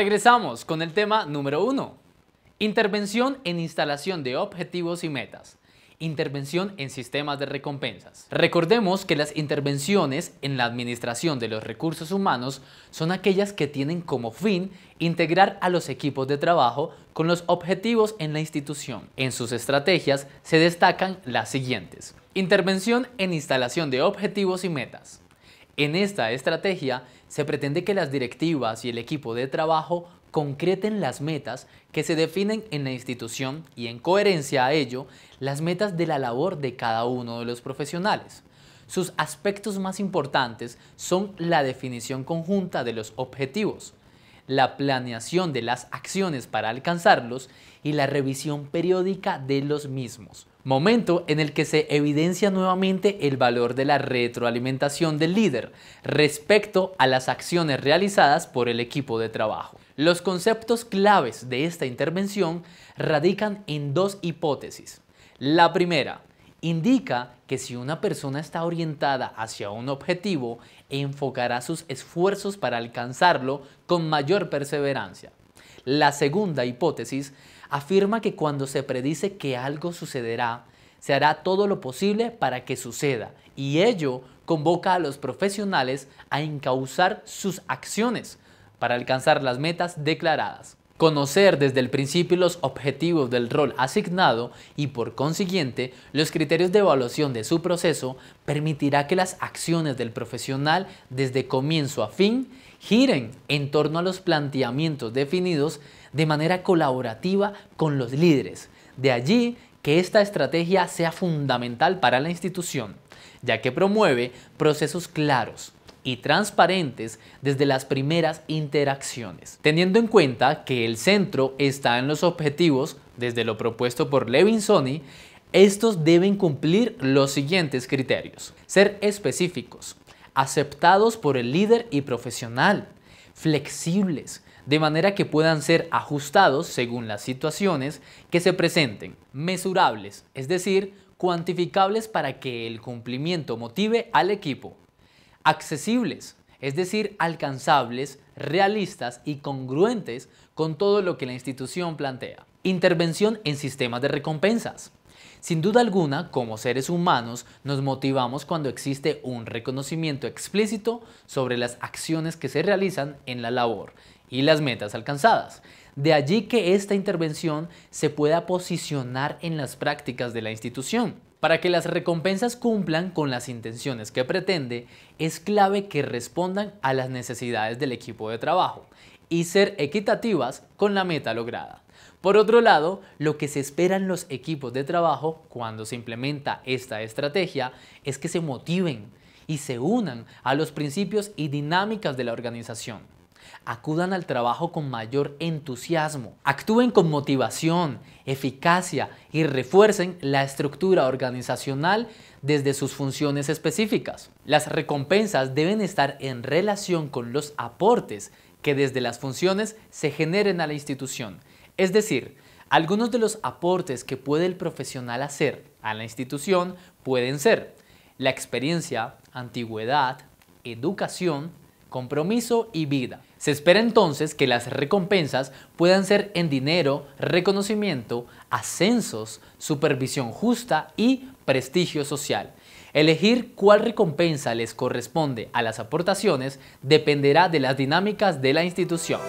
Regresamos con el tema número uno. Intervención en instalación de objetivos y metas. Intervención en sistemas de recompensas. Recordemos que las intervenciones en la administración de los recursos humanos son aquellas que tienen como fin integrar a los equipos de trabajo con los objetivos en la institución. En sus estrategias se destacan las siguientes. Intervención en instalación de objetivos y metas. En esta estrategia se pretende que las directivas y el equipo de trabajo concreten las metas que se definen en la institución y en coherencia a ello las metas de la labor de cada uno de los profesionales. Sus aspectos más importantes son la definición conjunta de los objetivos, la planeación de las acciones para alcanzarlos y la revisión periódica de los mismos. Momento en el que se evidencia nuevamente el valor de la retroalimentación del líder respecto a las acciones realizadas por el equipo de trabajo. Los conceptos claves de esta intervención radican en dos hipótesis. La primera, indica que si una persona está orientada hacia un objetivo, enfocará sus esfuerzos para alcanzarlo con mayor perseverancia. La segunda hipótesis afirma que cuando se predice que algo sucederá, se hará todo lo posible para que suceda y ello convoca a los profesionales a encauzar sus acciones para alcanzar las metas declaradas conocer desde el principio los objetivos del rol asignado y por consiguiente los criterios de evaluación de su proceso permitirá que las acciones del profesional desde comienzo a fin giren en torno a los planteamientos definidos de manera colaborativa con los líderes. De allí que esta estrategia sea fundamental para la institución, ya que promueve procesos claros, y transparentes desde las primeras interacciones, teniendo en cuenta que el centro está en los objetivos desde lo propuesto por Levinsoni, estos deben cumplir los siguientes criterios. Ser específicos, aceptados por el líder y profesional, flexibles, de manera que puedan ser ajustados según las situaciones que se presenten, mesurables, es decir, cuantificables para que el cumplimiento motive al equipo, accesibles, es decir, alcanzables, realistas y congruentes con todo lo que la institución plantea. Intervención en sistemas de recompensas. Sin duda alguna, como seres humanos, nos motivamos cuando existe un reconocimiento explícito sobre las acciones que se realizan en la labor y las metas alcanzadas. De allí que esta intervención se pueda posicionar en las prácticas de la institución. Para que las recompensas cumplan con las intenciones que pretende, es clave que respondan a las necesidades del equipo de trabajo y ser equitativas con la meta lograda. Por otro lado, lo que se esperan los equipos de trabajo cuando se implementa esta estrategia es que se motiven y se unan a los principios y dinámicas de la organización Acudan al trabajo con mayor entusiasmo, actúen con motivación, eficacia y refuercen la estructura organizacional desde sus funciones específicas. Las recompensas deben estar en relación con los aportes que desde las funciones se generen a la institución. Es decir, algunos de los aportes que puede el profesional hacer a la institución pueden ser la experiencia, antigüedad, educación, compromiso y vida. Se espera entonces que las recompensas puedan ser en dinero, reconocimiento, ascensos, supervisión justa y prestigio social. Elegir cuál recompensa les corresponde a las aportaciones dependerá de las dinámicas de la institución.